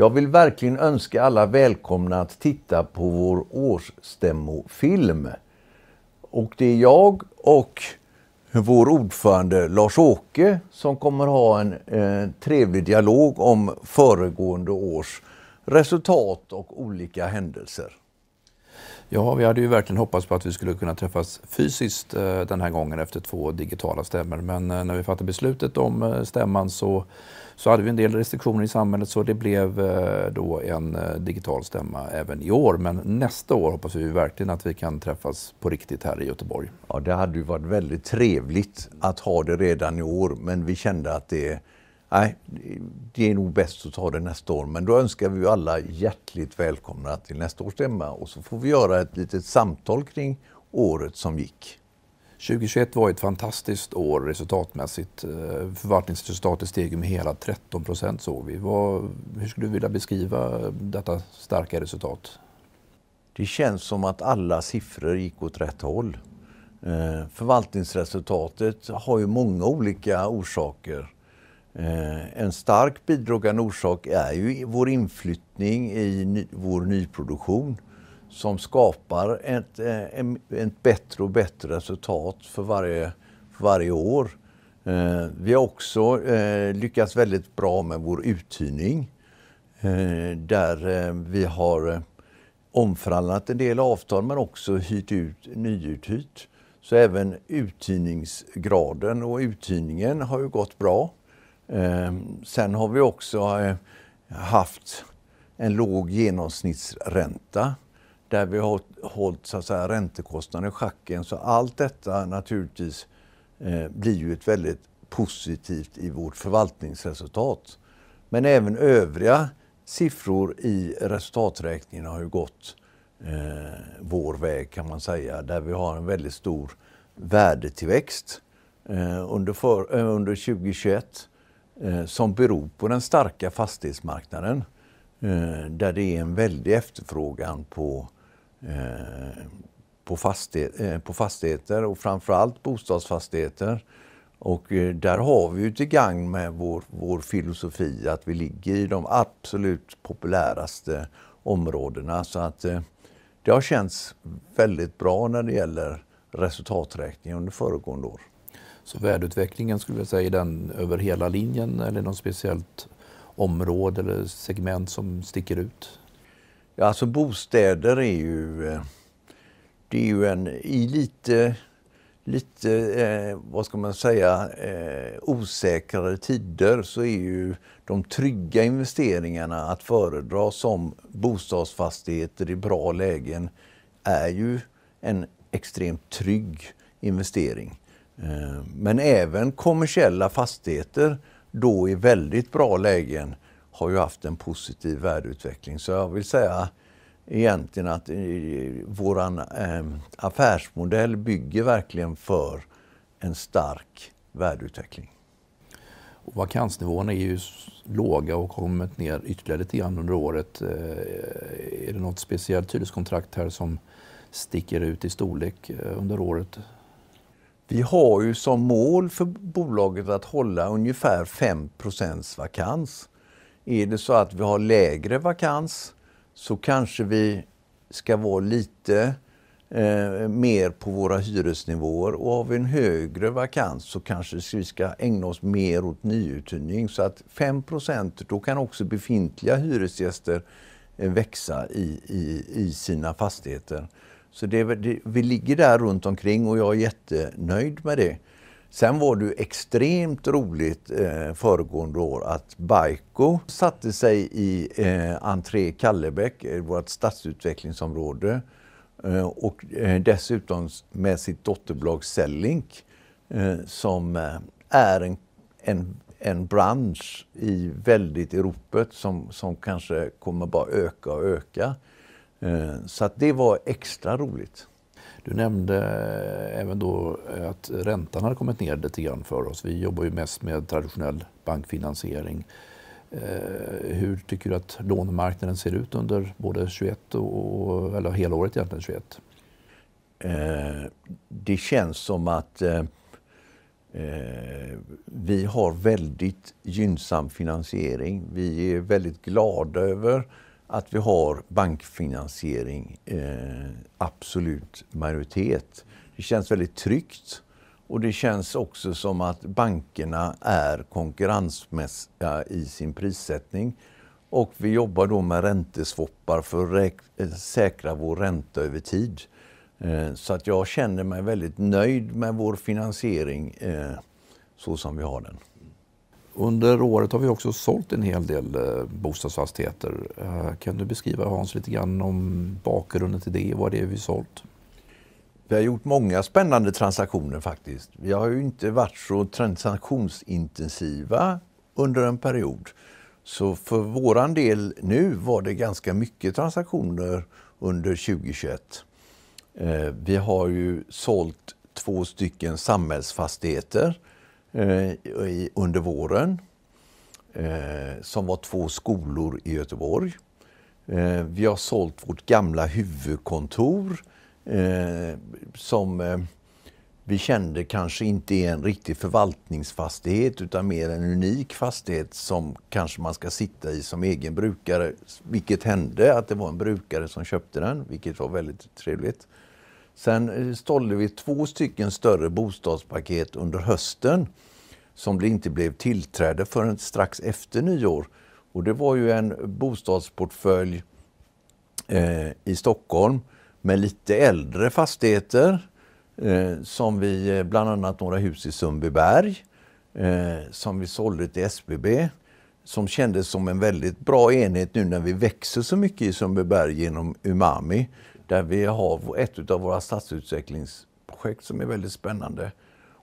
Jag vill verkligen önska alla välkomna att titta på vår årsstämmofilm. Och det är jag och vår ordförande Lars-Åke som kommer ha en eh, trevlig dialog om föregående års resultat och olika händelser. Ja, vi hade ju verkligen hoppats på att vi skulle kunna träffas fysiskt eh, den här gången efter två digitala stämmor. Men eh, när vi fattade beslutet om eh, stämman så så hade vi en del restriktioner i samhället så det blev eh, då en eh, digital stämma även i år. Men nästa år hoppas vi verkligen att vi kan träffas på riktigt här i Göteborg. Ja, det hade ju varit väldigt trevligt att ha det redan i år, men vi kände att det Nej, det är nog bäst att ta det nästa år. Men då önskar vi alla hjärtligt välkomna till nästa års stämma och så får vi göra ett litet samtal kring året som gick. 2021 var ett fantastiskt år resultatmässigt. Eh, förvaltningsresultatet steg med hela 13 procent såg vi. Vad, hur skulle du vilja beskriva detta starka resultat? Det känns som att alla siffror gick åt rätt håll. Eh, förvaltningsresultatet har ju många olika orsaker. Eh, en stark bidragande orsak är ju vår inflyttning i vår nyproduktion som skapar ett, ett eh, bättre och bättre resultat för varje, för varje år. Eh, vi har också eh, lyckats väldigt bra med vår uthyrning där vi har omförhandlat en del avtal men också hyrt ut nyuthyrt. Så även uthyrningsgraden och uthyrningen har ju gått bra. Sen har vi också haft en låg genomsnittsränta där vi har hållit så att säga, räntekostnaden i schacken. Så allt detta naturligtvis eh, blir ju ett väldigt positivt i vårt förvaltningsresultat. Men även övriga siffror i resultaträkningen har ju gått eh, vår väg kan man säga, där vi har en väldigt stor värdetillväxt eh, under, för, eh, under 2021 eh, som beror på den starka fastighetsmarknaden eh, där det är en väldig efterfrågan på Eh, på, fastighet, eh, på fastigheter och framförallt bostadsfastigheter. Och eh, där har vi ju till gang med vår, vår filosofi att vi ligger i de absolut populäraste områdena. Så att det har känts väldigt bra när det gäller resultaträkningen under föregående år. Så värdeutvecklingen skulle jag säga, är den över hela linjen eller något speciellt område eller segment som sticker ut? Ja, alltså bostäder är ju, eh, det är ju en i lite, lite eh, vad ska man säga, eh, osäkrare tider så är ju de trygga investeringarna att föredra som bostadsfastigheter i bra lägen är ju en extremt trygg investering. Eh, men även kommersiella fastigheter då i väldigt bra lägen har ju haft en positiv värdeutveckling. Så jag vill säga egentligen att eh, vår eh, affärsmodell bygger verkligen för en stark värdeutveckling. Och vakansnivåerna är ju låga och har kommit ner ytterligare lite grann under året. Eh, är det något speciellt hyreskontrakt här som sticker ut i storlek under året? Vi har ju som mål för bolaget att hålla ungefär 5 vakans. Är det så att vi har lägre vakans så kanske vi ska vara lite eh, mer på våra hyresnivåer och har vi en högre vakans så kanske vi ska ägna oss mer åt nyuthyrning. Så att 5 då kan också befintliga hyresgäster eh, växa i, i, i, sina fastigheter. Så det, det, vi ligger där runt omkring och jag är jättenöjd med det. Sen var det extremt roligt eh, föregående år att Baiko satte sig i eh, entré Kallebäck, eh, vårt stadsutvecklingsområde. Eh, och eh, dessutom med sitt dotterbolag Sellink eh, som eh, är en, en, en, bransch i väldigt i ropet som, som kanske kommer bara öka och öka. så att det var extra roligt. Du nämnde eh, även då eh, att räntan har kommit ner lite grann för oss. Vi jobbar ju mest med traditionell bankfinansiering. Eh, hur tycker du att lånemarknaden ser ut under både 21 och eller hela året egentligen 21? Det känns som att vi har väldigt gynnsam finansiering. Vi är väldigt glada över att vi har bankfinansiering eh, absolut majoritet. Det känns väldigt tryggt och det känns också som att bankerna är konkurrensmässiga i sin prissättning. Och vi jobbar då med ränteswappar för att eh, säkra vår ränta över tid. Eh, så att jag känner mig väldigt nöjd med vår finansiering eh, så som vi har den. Under året har vi också sålt en hel del eh, bostadsfastigheter. Eh, kan du beskriva Hans lite grann om bakgrunden till det och vad det är vi sålt? Vi har gjort många spännande transaktioner faktiskt. Vi har ju inte varit så transaktionsintensiva under en period. Så för vår del nu var det ganska mycket transaktioner under 2021. Eh, vi har ju sålt två stycken samhällsfastigheter Eh, under våren eh, som var två skolor i Göteborg. Eh, vi har sålt vårt gamla huvudkontor som vi kände kanske inte är en riktig förvaltningsfastighet utan mer en unik fastighet som kanske man ska sitta i som egen brukare. Vilket hände att det var en brukare som köpte den, vilket var väldigt trevligt. Sen eh, sålde vi två stycken större bostadspaket under hösten som det inte blev tillträde förrän strax efter nyår. Och det var ju en bostadsportfölj eh, i Stockholm med lite äldre fastigheter eh, som vi, eh, bland annat några hus i Sundbyberg, eh, som vi sålde till SBB som kändes som en väldigt bra enhet nu när vi växer så mycket i Sundbyberg genom Umami där vi har ett av våra stadsutvecklingsprojekt som är väldigt spännande.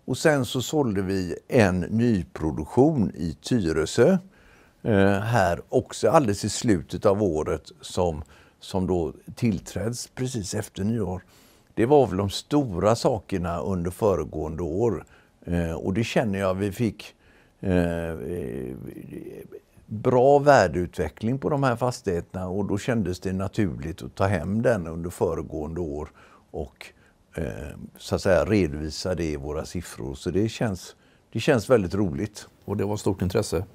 Och sen så sålde vi en nyproduktion i Tyresö eh, här också alldeles i slutet av året som, som då tillträds precis efter nyår. Det var väl de stora sakerna under föregående år eh, och det känner jag vi fick eh, bra värdeutveckling på de här fastigheterna och då kändes det naturligt att ta hem den under föregående år och eh, så att säga redovisa det i våra siffror. Så det känns, det känns väldigt roligt. Och det var stort intresse?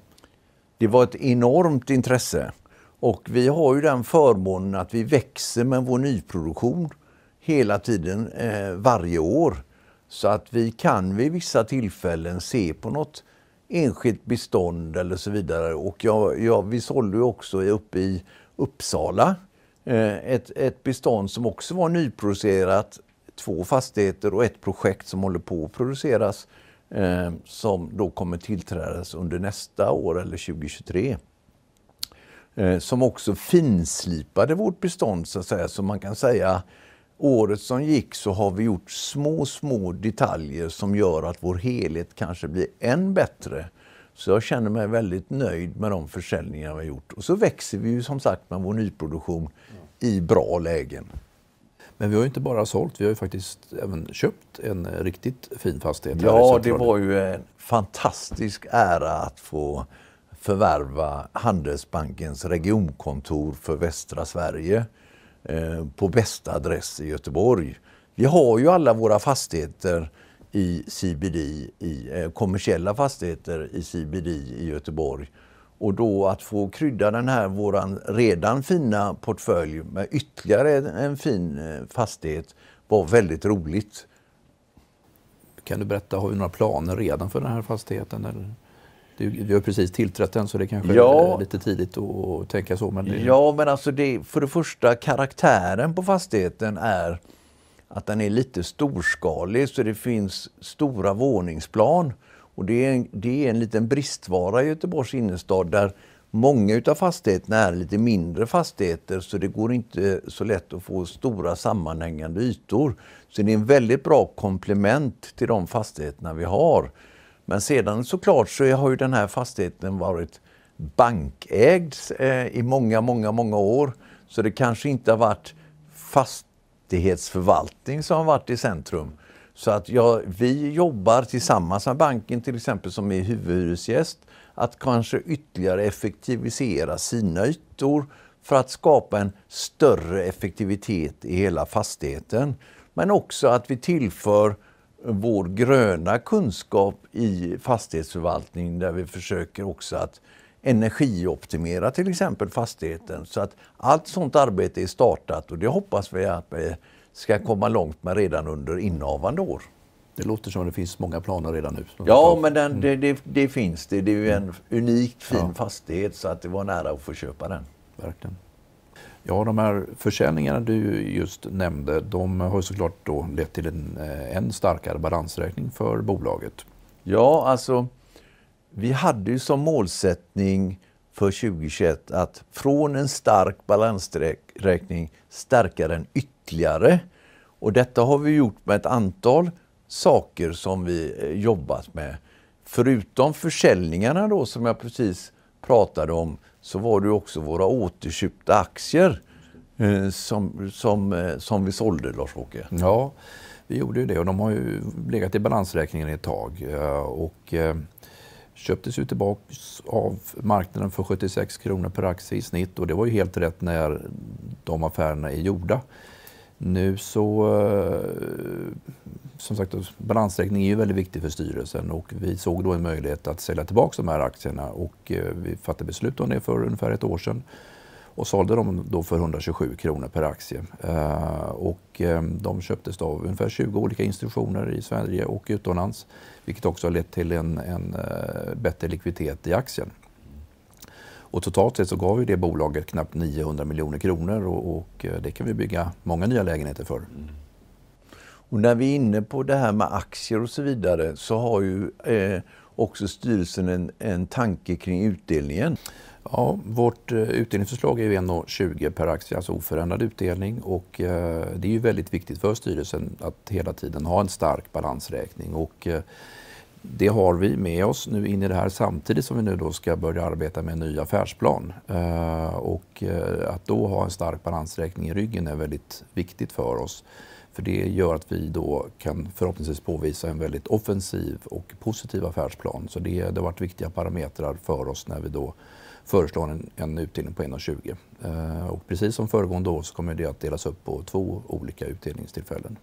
Det var ett enormt intresse. Och vi har ju den förmånen att vi växer med vår nyproduktion hela tiden, eh, varje år. Så att vi kan vid vissa tillfällen se på något enskilt bestånd eller så vidare. Och jag, jag, vi sålde också uppe i Uppsala eh, ett, ett bestånd som också var nyproducerat. Två fastigheter och ett projekt som håller på att produceras eh, som då kommer tillträdas under nästa år eller 2023 eh, som också finslipade vårt bestånd så att säga. Så man kan säga året som gick så har vi gjort små, små detaljer som gör att vår helhet kanske blir än bättre. Så jag känner mig väldigt nöjd med de försäljningar vi har gjort. Och så växer vi ju som sagt med vår nyproduktion i bra lägen. Men vi har ju inte bara sålt, vi har ju faktiskt även köpt en riktigt fin fastighet. Ja, det var ju en fantastisk ära att få förvärva Handelsbankens regionkontor för västra Sverige. Eh, på bästa adress i Göteborg. Vi har ju alla våra fastigheter i CBD, i eh, kommersiella fastigheter i CBD i Göteborg. Och då att få krydda den här våran redan fina portfölj med ytterligare en, en fin eh, fastighet var väldigt roligt. Kan du berätta, har vi några planer redan för den här fastigheten? Eller? Du, du har precis tillträtt den så det kanske ja. är lite tidigt att tänka så. Men det... Ja, men alltså det, för det första karaktären på fastigheten är att den är lite storskalig så det finns stora våningsplan. Och det är en, det är en liten bristvara i Göteborgs innerstad där många av fastigheterna är lite mindre fastigheter så det går inte så lätt att få stora sammanhängande ytor. Så det är en väldigt bra komplement till de fastigheterna vi har. Men sedan såklart så har ju den här fastigheten varit bankägd eh, i många, många, många år. Så det kanske inte har varit fastighetsförvaltning som har varit i centrum. Så att ja, vi jobbar tillsammans med banken till exempel som är huvudhyresgäst att kanske ytterligare effektivisera sina ytor för att skapa en större effektivitet i hela fastigheten. Men också att vi tillför vår gröna kunskap i fastighetsförvaltning där vi försöker också att energioptimera till exempel fastigheten. Så att allt sånt arbete är startat och det hoppas vi att vi ska komma långt med redan under innehavande år. Det låter som att det finns många planer redan nu. Ja, men den, det, det, det, finns det. Det är ju en mm. unikt fin ja. fastighet så att det var nära att få köpa den. Verkligen. Ja, de här försäljningarna du just nämnde, de har såklart då lett till en, en eh, starkare balansräkning för bolaget. Ja, alltså vi hade ju som målsättning för 2021 att från en stark balansräkning stärka den ytterligare. Och detta har vi gjort med ett antal saker som vi eh, jobbat med. Förutom försäljningarna då som jag precis pratade om så var det också våra återköpta aktier eh, som, som, eh, som vi sålde, Lars-Åke. Ja, vi gjorde ju det och de har ju legat i balansräkningen ett tag. Eh, och köptes ju tillbaka av marknaden för 76 kronor per aktie i snitt och det var ju helt rätt när de affärerna är gjorda. Nu så, eh, som sagt, balansräkning är ju väldigt viktig för styrelsen och vi såg då en möjlighet att sälja tillbaka de här aktierna och eh, vi fattade beslut om det för ungefär ett år sedan och sålde dem då för 127 kronor per aktie. Eh, och de köptes av ungefär 20 olika institutioner i Sverige och utomlands vilket också har lett till en, en bättre likviditet i aktien. Och totalt sett så gav ju det bolaget knappt 900 miljoner kronor och, och eh, det kan vi bygga många nya lägenheter för. Mm. Och när vi är inne på det här med aktier och så vidare så har ju eh, också styrelsen en, en tanke kring utdelningen. Ja, vårt eh, utdelningsförslag är ju 1,20 per aktie, alltså oförändrad utdelning. Och, eh, det är ju väldigt viktigt för styrelsen att hela tiden ha en stark balansräkning. Och, det har vi med oss nu in i det här samtidigt som vi nu då ska börja arbeta med en ny affärsplan. Eh, och eh, att då ha en stark balansräkning i ryggen är väldigt viktigt för oss. För det gör att vi då kan förhoppningsvis påvisa en väldigt offensiv och positiv affärsplan. Så det, det har varit viktiga parametrar för oss när vi då föreslår en, en utdelning på 1,20. Eh, och precis som föregående år så kommer det att delas upp på två olika utdelningstillfällen.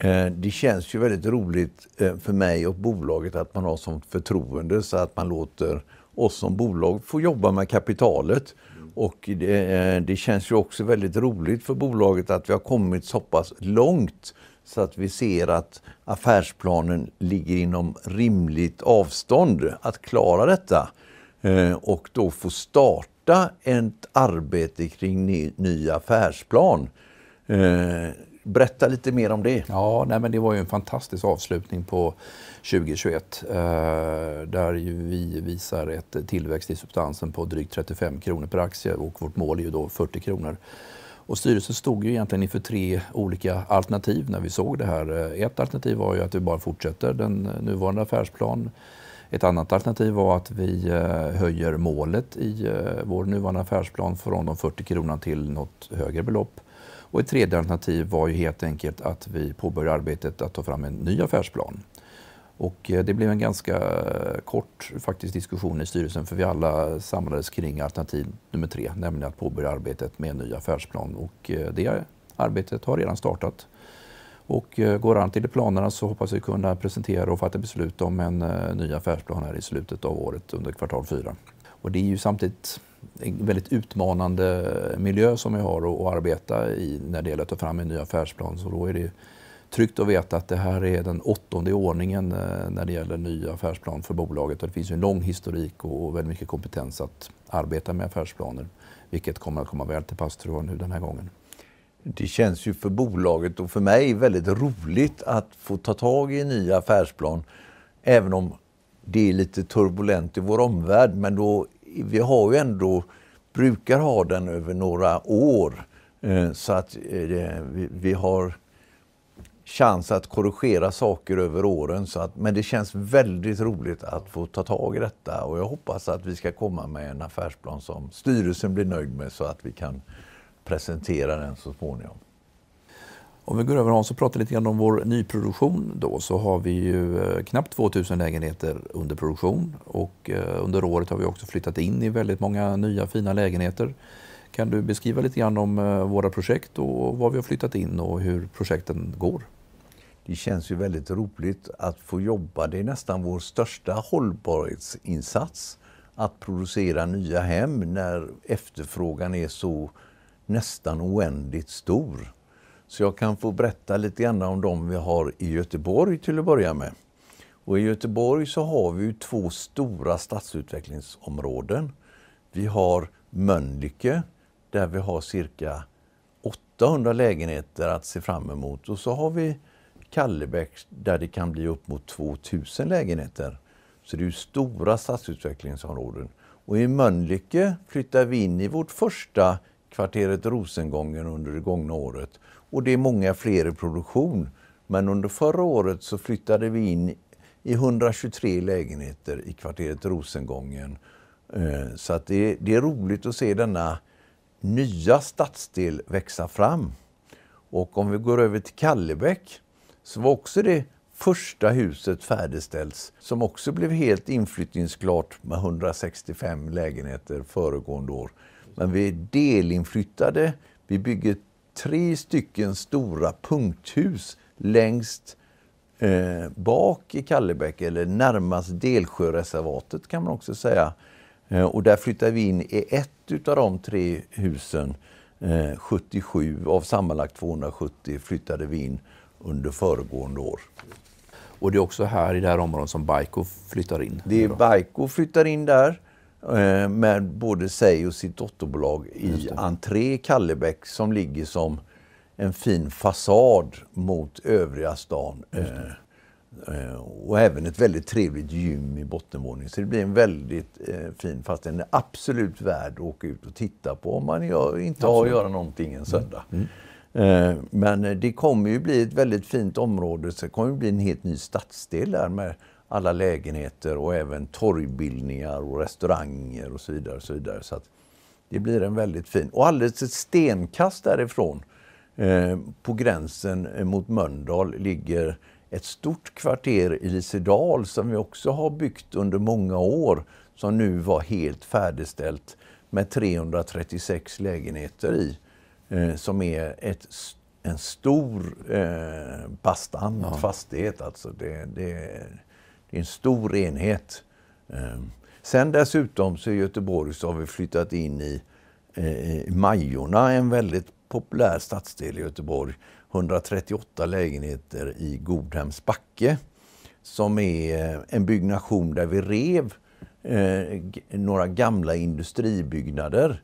Eh, det känns ju väldigt roligt eh, för mig och bolaget att man har sånt förtroende så att man låter oss som bolag få jobba med kapitalet. Och det, eh, det, känns ju också väldigt roligt för bolaget att vi har kommit så pass långt så att vi ser att affärsplanen ligger inom rimligt avstånd att klara detta. Och då få starta ett arbete kring ny, ny affärsplan Berätta lite mer om det. Ja, nej, men det var ju en fantastisk avslutning på 2021 eh, där vi visar ett tillväxt i substansen på drygt 35 kronor per aktie och vårt mål är ju då 40 kronor. Och styrelsen stod ju egentligen inför tre olika alternativ när vi såg det här. Eh, ett alternativ var ju att vi bara fortsätter den nuvarande affärsplanen. Ett annat alternativ var att vi eh, höjer målet i eh, vår nuvarande affärsplan från de 40 kronorna till något högre belopp. Och ett tredje alternativ var ju helt enkelt att vi påbörjade arbetet att ta fram en ny affärsplan. Och eh, det blev en ganska eh, kort faktiskt, diskussion i styrelsen för vi alla samlades kring alternativ nummer tre, nämligen att påbörja arbetet med en ny affärsplan. Och eh, det arbetet har redan startat. Och går allt enligt planerna så hoppas vi kunna presentera och fatta beslut om en ny affärsplan här i slutet av året under kvartal fyra. Och det är ju samtidigt en väldigt utmanande miljö som vi har att, arbeta i när det gäller att ta fram en ny affärsplan. Så då är det tryggt att veta att det här är den åttonde i ordningen eh, när det gäller ny affärsplan för bolaget. Och det finns en lång historik och väldigt mycket kompetens att arbeta med affärsplaner. Vilket kommer att komma väl till pass tror jag nu den här gången. Det känns ju för bolaget och för mig väldigt roligt att få ta tag i en ny affärsplan. Även om det är lite turbulent i vår omvärld, men då vi har ju ändå, brukar ha den över några år. Eh, så att eh, vi har chans att korrigera saker över åren. Så att, men det känns väldigt roligt att få ta tag i detta och jag hoppas att vi ska komma med en affärsplan som styrelsen blir nöjd med så att vi kan presentera den så småningom. Om vi går över Hans och pratar lite grann om vår nyproduktion då så har vi ju eh, knappt 2000 lägenheter under produktion och eh, under året har vi också flyttat in i väldigt många nya fina lägenheter. Kan du beskriva lite grann om eh, våra projekt och vad vi har flyttat in och hur projekten går? Det känns ju väldigt roligt att få jobba. Det är nästan vår största hållbarhetsinsats att producera nya hem när efterfrågan är så nästan oändligt stor. Så jag kan få berätta lite grann om dem vi har i Göteborg till att börja med. Och I Göteborg så har vi två stora stadsutvecklingsområden. Vi har Mölnlycke där vi har cirka 800 lägenheter att se fram emot och så har vi Kallebäck där det kan bli upp mot 2000 lägenheter. Så det är stora stadsutvecklingsområden. Och i Mölnlycke flyttar vi in i vårt första kvarteret Rosengången under det gångna året och det är många fler i produktion. Men under förra året så flyttade vi in i 123 lägenheter i kvarteret Rosengången. Eh, så att det, är, det är roligt att se denna nya stadsdel växa fram. Och om vi går över till Kallebäck så var också det första huset färdigställts som också blev helt inflyttningsklart med 165 lägenheter föregående år. Men vi är delinflyttade. Vi bygger tre stycken stora punkthus längst eh, bak i Kallebäck, eller närmast Delsjöreservatet kan man också säga. Eh, och där flyttade vi in i ett av de tre husen. Eh, 77 av sammanlagt 270 flyttade vi in under föregående år. Och det är också här i det här området som Baiko flyttar in? Det är Baiko flyttar in där. Eh, med både sig och sitt dotterbolag i entré Kallebäck som ligger som en fin fasad mot övriga stan. Eh, eh, och även ett väldigt trevligt gym i bottenvåningen. Så det blir en väldigt fin fastighet. Den är absolut värd att åka ut och titta på om man inte har att göra någonting en söndag. Mm. mm. Men det kommer ju bli ett väldigt fint område. Så det kommer ju bli en helt ny stadsdel där med alla lägenheter och även torgbildningar och restauranger och så vidare. Och så vidare. Så det blir en väldigt fin. Och alldeles ett stenkast därifrån eh, på gränsen eh, mot Mölndal ligger ett stort kvarter i Lisedal som vi också har byggt under många år som nu var helt färdigställt med 336 lägenheter i eh, som är ett en stor eh, bastant ja. fastighet. Alltså det, det, det är en stor enhet. Ehm, sen dessutom så i Göteborg så har vi flyttat in i eh, Majorna, en väldigt populär stadsdel i Göteborg. 138 lägenheter i Godhems backe som är eh, en byggnation där vi rev eh, några gamla industribyggnader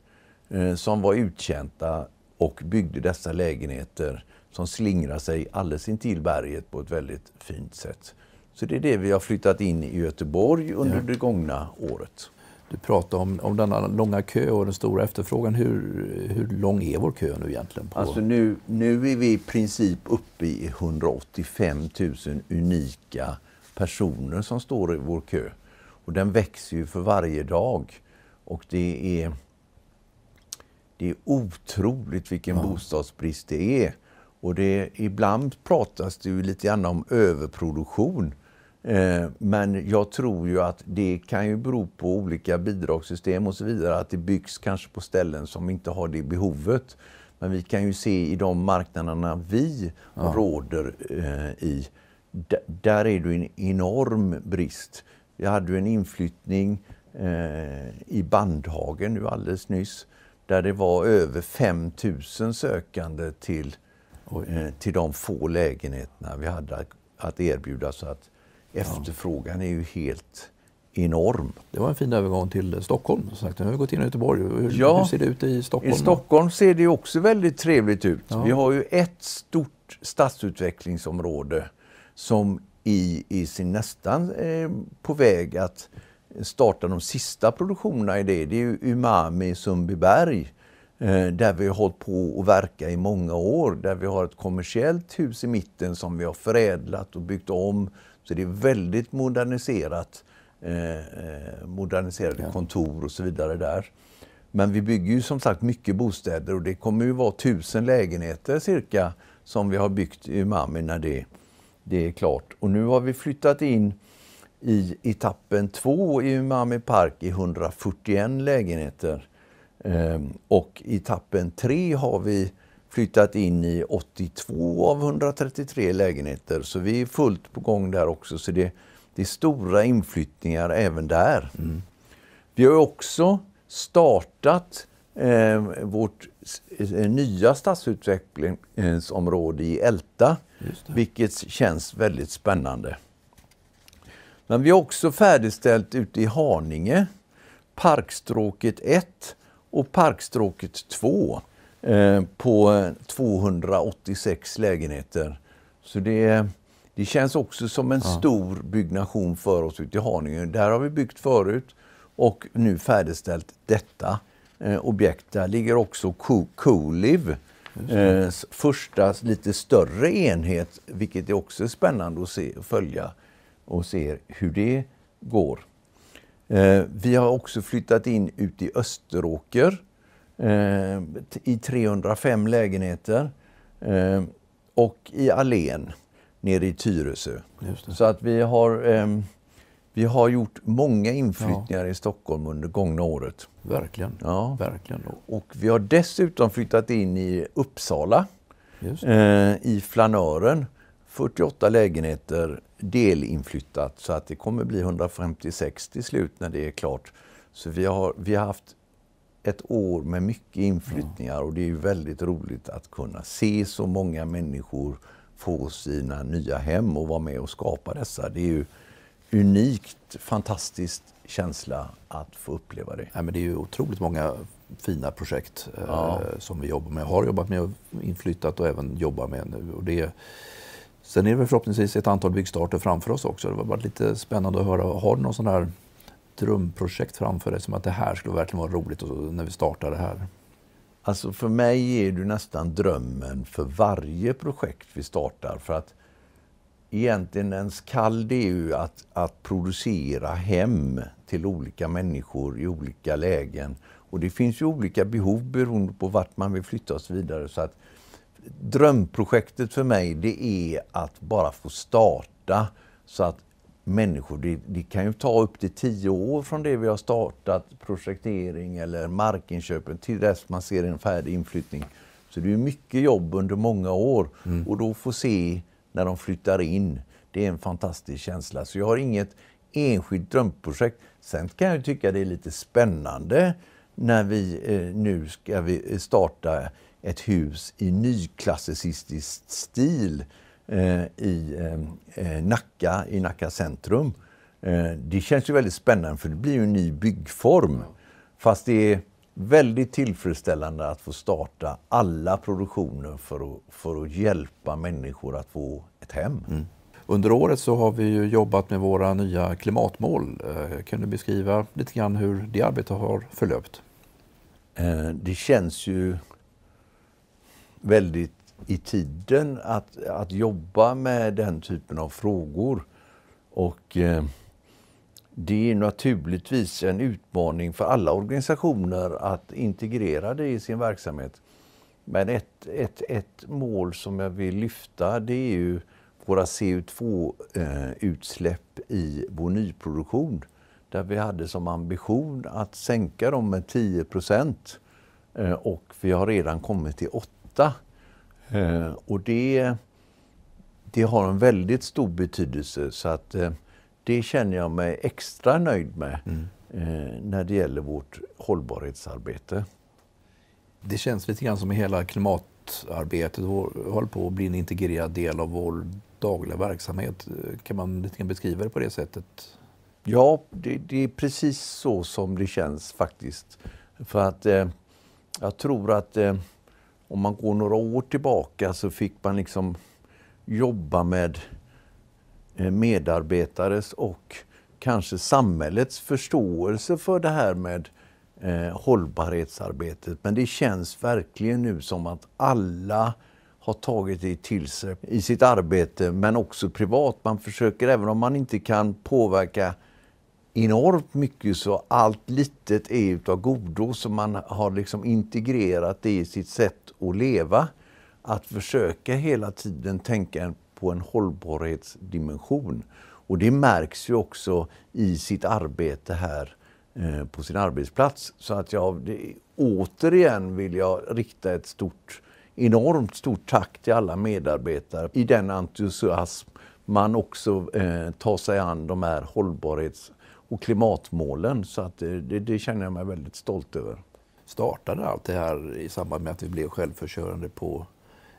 som var uttjänta och byggde dessa lägenheter som slingrar sig alldeles intill berget på ett väldigt fint sätt. Så det är det vi har flyttat in i Göteborg under ja. det gångna året. Du pratar om, om denna långa kö och den stora efterfrågan. Hur, hur lång är vår kö nu egentligen? På? Alltså nu, nu är vi i princip uppe i 185 000 unika personer som står i vår kö. Och den växer ju för varje dag. Och det är, det är otroligt vilken ja. bostadsbrist det är. Och det, ibland pratas det ju lite grann om överproduktion. Eh, men jag tror ju att det kan ju bero på olika bidragssystem och så vidare, att det byggs kanske på ställen som inte har det behovet. Men vi kan ju se i de marknaderna vi ja. råder eh, i, där är det en enorm brist. Vi hade ju en inflyttning eh, i Bandhagen nu alldeles nyss, där det var över 5 000 sökande till, till de få lägenheterna vi hade att, att erbjuda. Så att Efterfrågan är ju helt enorm. Det var en fin övergång till eh, Stockholm. Som sagt. Nu har vi gått in i Göteborg. Hur, ja, hur ser det ut i Stockholm? I Stockholm ser det också väldigt trevligt ut. Ja. Vi har ju ett stort stadsutvecklingsområde som i, i sin nästan är eh, på väg att starta de sista produktionerna i det. Det är ju Umami Sundbyberg eh, där vi har hållit på att verka i många år. Där vi har ett kommersiellt hus i mitten som vi har förädlat och byggt om så det är väldigt moderniserat, eh, eh moderniserade kontor och så vidare där. Men vi bygger ju som sagt mycket bostäder och det kommer ju vara tusen lägenheter cirka som vi har byggt i Umami när det, det är klart. Och nu har vi flyttat in i etappen två i Umami Park i 141 lägenheter. Ehm, och i etappen tre har vi flyttat in i 82 av 133 lägenheter. Så vi är fullt på gång där också. Så det, det är stora inflyttningar även där. Mm. Vi har också startat eh, vårt eh, eh, nya stadsutvecklingsområde i Älta, vilket känns väldigt spännande. Men vi har också färdigställt ute i Haninge, Parkstråket 1 och Parkstråket 2. Eh, på 286 lägenheter. Så det, det känns också som en ja. stor byggnation för oss ute i Haninge. Där har vi byggt förut och nu färdigställt detta eh, objekt. Där ligger också Colive. Eh, första lite större enhet, vilket är också spännande att se, följa och se hur det går. Eh, vi har också flyttat in ut i Österåker Eh, i 305 lägenheter eh, och i Allén nere i Tyresö. Så att vi har, eh, vi har gjort många inflyttningar ja. i Stockholm under gångna året. Verkligen. Ja. Verkligen. Och vi har dessutom flyttat in i Uppsala i Flanören. 48 lägenheter delinflyttat så att det kommer bli 156 till slut när det är klart. Så vi har, vi har haft ett år med mycket inflyttningar och det är ju väldigt roligt att kunna se så många människor få sina nya hem och vara med och skapa dessa. Det är ju unikt, fantastiskt känsla att få uppleva det. Ja, men det är ju otroligt många fina projekt eh, ja. eh, som vi jobbar med, har jobbat med, och inflyttat och även jobbar med nu. Och det, sen är det förhoppningsvis ett antal byggstarter framför oss också. Det var bara lite spännande att höra. Har du någon sån här drömprojekt framför dig? Som att det här skulle verkligen vara roligt när vi startar det här? Alltså för mig är det nästan drömmen för varje projekt vi startar. För att egentligen ens kall det är ju att, att producera hem till olika människor i olika lägen. Och det finns ju olika behov beroende på vart man vill flytta oss vidare. Så att drömprojektet för mig det är att bara få starta så att människor. Det, det, kan ju ta upp till tio år från det vi har startat projektering eller markinköpen till dess man ser en färdig inflyttning. Så det är mycket jobb under många år mm. och då få se när de flyttar in. Det är en fantastisk känsla. Så jag har inget enskilt drömprojekt. Sen kan jag tycka det är lite spännande när vi eh, nu ska vi starta ett hus i nyklassicistisk stil Eh, i eh, eh, Nacka, i Nacka centrum. Det känns ju väldigt spännande för det blir ju en ny byggform. Fast det är väldigt tillfredsställande att få starta alla produktioner för att, för att hjälpa människor att få ett hem. Mm. Under året så har vi ju jobbat med våra nya klimatmål. Kan du beskriva lite grann hur det arbetet har förlöpt? Det känns ju väldigt i tiden att, att jobba med den typen av frågor. Och eh, det är naturligtvis en utmaning för alla organisationer att integrera det i sin verksamhet. Men ett, ett, ett mål som jag vill lyfta det är ju våra CO2-utsläpp eh, i vår nyproduktion. Där vi hade som ambition att sänka dem med 10 procent eh, och vi har redan kommit till 8 Eh, och det, det har en väldigt stor betydelse så att eh, det känner jag mig extra nöjd med mm. eh, när det gäller vårt hållbarhetsarbete. Det känns lite grann som hela klimatarbetet håller på att bli en integrerad del av vår dagliga verksamhet. Kan man lite grann beskriva det på det sättet? Ja, det, det är precis så som det känns faktiskt. För att eh, jag tror att eh, om man går några år tillbaka så fick man liksom jobba med eh, medarbetares och kanske samhällets förståelse för det här med eh, hållbarhetsarbetet. Men det känns verkligen nu som att alla har tagit det till sig i sitt arbete, men också privat. Man försöker, även om man inte kan påverka enormt mycket så allt litet är utav godo som man har liksom integrerat det i sitt sätt att leva. Att försöka hela tiden tänka på en hållbarhetsdimension. Och det märks ju också i sitt arbete här eh, på sin arbetsplats. Så att jag det, återigen vill jag rikta ett stort, enormt stort tack till alla medarbetare i den entusiasm man också eh, tar sig an de här hållbarhets och klimatmålen. Så att eh, det, det känner jag mig väldigt stolt över. Startade allt det här i samband med att vi blev självförsörjande på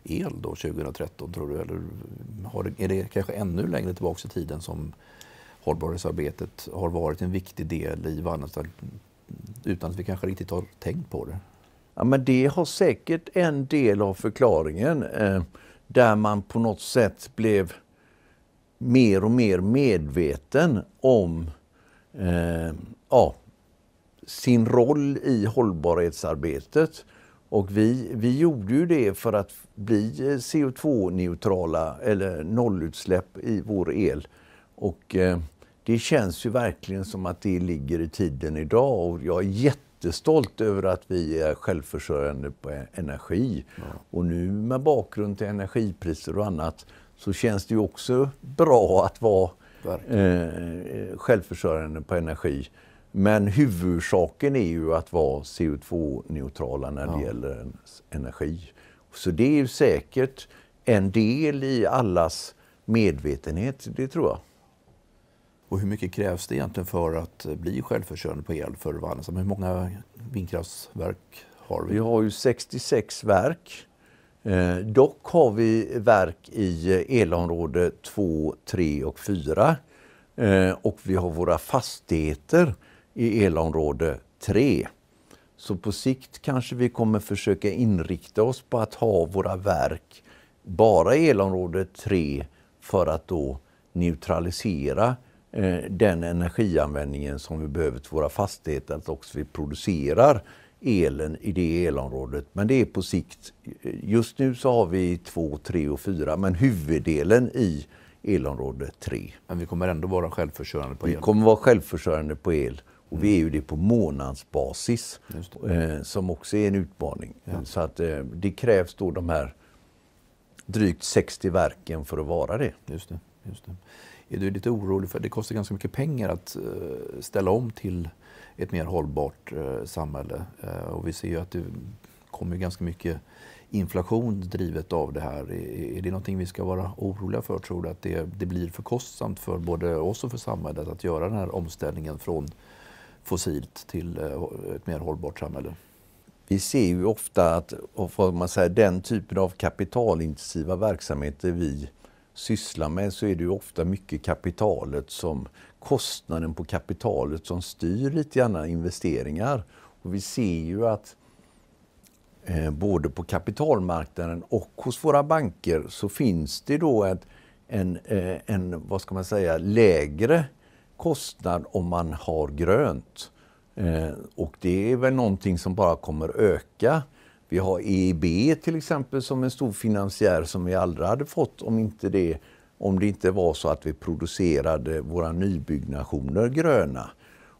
el då 2013 tror du? Eller har, är det kanske ännu längre tillbaka i tiden som hållbarhetsarbetet har varit en viktig del i Wallenstam utan att vi kanske riktigt har tänkt på det? Ja, men det har säkert en del av förklaringen eh, där man på något sätt blev mer och mer medveten om eh, ja, sin roll i hållbarhetsarbetet. Och vi, vi gjorde ju det för att bli eh, CO2-neutrala eller nollutsläpp i vår el. Och eh, det känns ju verkligen som att det ligger i tiden idag och jag är jättestolt över att vi är självförsörjande på e-, energi. Ja. Och nu med bakgrund till energipriser och annat så känns det ju också bra att vara Eh, eh, självförsörjande på energi. Men huvudsaken är ju att vara CO2-neutrala när det ja. gäller energi. Så det är ju säkert en del i allas medvetenhet, det tror jag. Och hur mycket krävs det egentligen för att eh, bli självförsörjande på el för Wallenstam? Hur många vindkraftverk har vi? Vi har ju 66 verk Eh, dock har vi verk i eh, elområde 2, 3 och 4. Eh, och vi har våra fastigheter i elområde 3. Så på sikt kanske vi kommer försöka inrikta oss på att ha våra verk bara i elområde 3 för att då neutralisera eh, den energianvändningen som vi behöver till våra fastigheter, att också vi producerar elen i det elområdet. Men det är på sikt. Just nu så har vi två, tre och fyra, men huvuddelen i elområde tre. Men vi kommer ändå vara självförsörjande på el? Vi kommer vara självförsörjande på el. Och vi är ju det på månadsbasis eh, som också är en utmaning. Ja. Så att eh, det krävs då de här drygt 60 verken för att vara det. Just det, just det. Är du lite orolig för det kostar ganska mycket pengar att eh, ställa om till ett mer hållbart eh, samhälle. Eh, och vi ser ju att det kommer ganska mycket inflation drivet av det här. Är, är det någonting vi ska vara oroliga för? Tror du att det, det, blir för kostsamt för både oss och för samhället att göra den här omställningen från fossilt till eh, ett mer hållbart samhälle? Vi ser ju ofta att man säger, den typen av kapitalintensiva verksamheter vi sysslar med så är det ju ofta mycket kapitalet som kostnaden på kapitalet som styr lite grann investeringar. Och vi ser ju att eh, både på kapitalmarknaden och hos våra banker så finns det då ett, en, eh, en, vad ska man säga, lägre kostnad om man har grönt. Eh, och det är väl någonting som bara kommer öka. Vi har EIB till exempel som en stor finansiär som vi aldrig hade fått om inte det om det inte var så att vi producerade våra nybyggnationer gröna.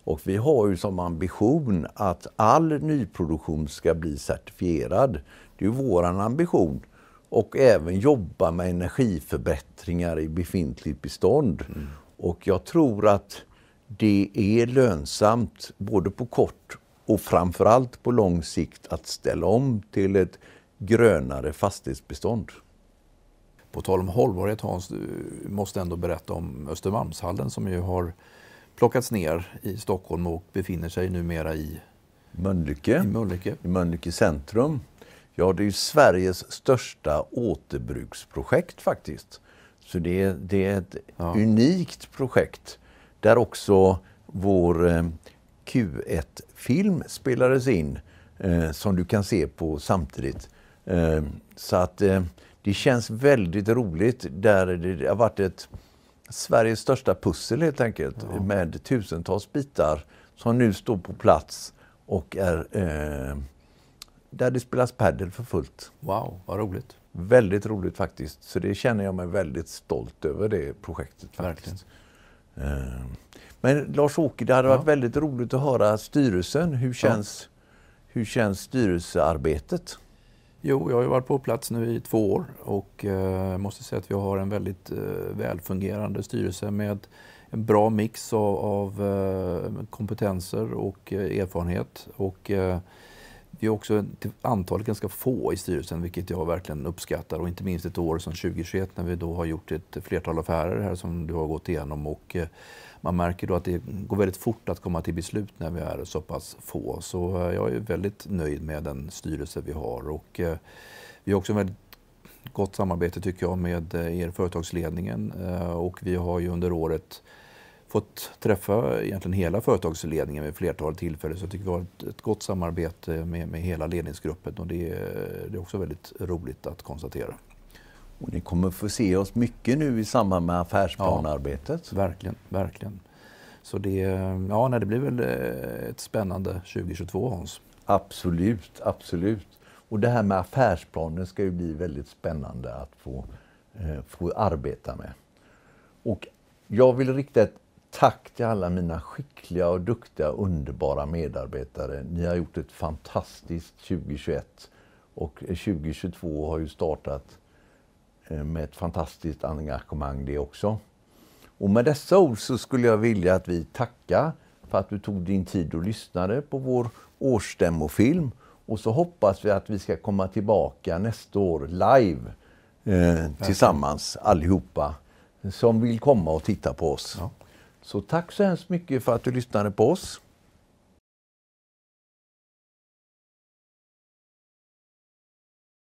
Och vi har ju som ambition att all nyproduktion ska bli certifierad. Det är vår ambition. Och även jobba med energiförbättringar i befintligt bestånd. Mm. Och jag tror att det är lönsamt både på kort och framförallt på lång sikt att ställa om till ett grönare fastighetsbestånd. På tal om hållbarhet Hans, du måste ändå berätta om Östermalmshallen som ju har plockats ner i Stockholm och befinner sig numera i Mölnlycke. I Mölnlycke. I Mölnlycke centrum. Ja, det är Sveriges största återbruksprojekt faktiskt. Så det, det är ett ja. unikt projekt där också vår eh, Q1-film spelades in eh, som du kan se på samtidigt. Eh, så att eh, det känns väldigt roligt. Där det har varit ett Sveriges största pussel helt enkelt ja. med tusentals bitar som nu står på plats och är eh, där det spelas padel för fullt. Wow, vad roligt. Väldigt roligt faktiskt. Så det känner jag mig väldigt stolt över det projektet. faktiskt. Eh, men Lars-Åke, det hade ja. varit väldigt roligt att höra styrelsen. Hur känns, ja. hur känns styrelsearbetet? Jo, jag har varit på plats nu i två år och eh, måste säga att vi har en väldigt eh, välfungerande styrelse med en bra mix av, av eh, kompetenser och eh, erfarenhet. Och, eh, vi är också till antalet ganska få i styrelsen, vilket jag verkligen uppskattar. Och inte minst ett år som 2021 när vi då har gjort ett flertal affärer här som du har gått igenom. Och, eh, man märker då att det går väldigt fort att komma till beslut när vi är så pass få. Så eh, jag är väldigt nöjd med den styrelse vi har. Och, eh, vi har också ett väldigt gott samarbete tycker jag med eh, er företagsledningen och vi har ju under året fått träffa egentligen hela företagsledningen vid flertal tillfällen. Så jag tycker vi har ett, ett gott samarbete med, med hela ledningsgruppen och det är, det är också väldigt roligt att konstatera. Och ni kommer få se oss mycket nu i samband med affärsplanarbetet. Ja, verkligen, verkligen. Så det, ja, nej, det blir väl eh, ett spännande 2022 Hans? Absolut, absolut. Och det här med affärsplanen ska ju bli väldigt spännande att få, eh, få arbeta med. Och jag vill rikta ett tack till alla mina skickliga och duktiga underbara medarbetare. Ni har gjort ett fantastiskt 2021 och 2022 eh, har ju startat Eh, med ett fantastiskt engagemang det också. Och med dessa ord så skulle jag vilja att vi tackar för att du tog din tid och lyssnade på vår årsstämmofilm. Och så hoppas vi att vi ska komma tillbaka nästa år live eh, tillsammans allihopa som vill komma och titta på oss. Ja. Så tack så hemskt mycket för att du lyssnade på oss.